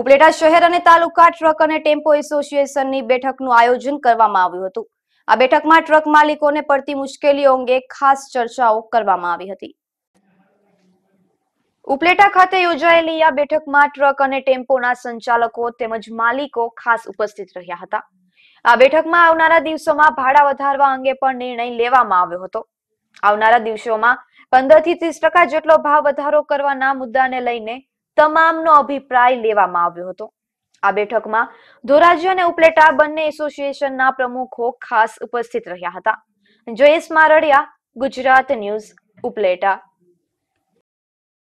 ઉપલેટા શહેર અને તાલુકા ટ્રક અને ટેમ્પો એસોસિએશનની બેઠકનું આયોજન કરવામાં આવ્યું હતું આ બેઠકમાં ટ્રક માલિકોને પડતી મુશ્કેલીઓ અંગે ખાસ ચર્ચાઓ કરવામાં આવી હતી ઉપલેટા ખાતે યોજાયેલી આ બેઠકમાં ટ્રક અને ટેમ્પોના સંચાલકો તેમજ માલિકો ખાસ ઉપસ્થિત રહ્યા હતા આ બેઠકમાં આવનારા દિવસોમાં ભાડા વધારવા અંગે પણ નિર્ણય લેવામાં આવ્યો હતો આવનારા દિવસોમાં પંદર થી ત્રીસ ટકા જેટલો ભાવ વધારો કરવાના મુદ્દાને લઈને તમામનો અભિપ્રાય લેવામાં આવ્યો હતો આ બેઠકમાં ધોરાજી અને ઉપલેટા બંને એસોસિએશનના પ્રમુખો ખાસ ઉપસ્થિત રહ્યા હતા જયેશ મારડિયા ગુજરાત ન્યૂઝ ઉપલેટા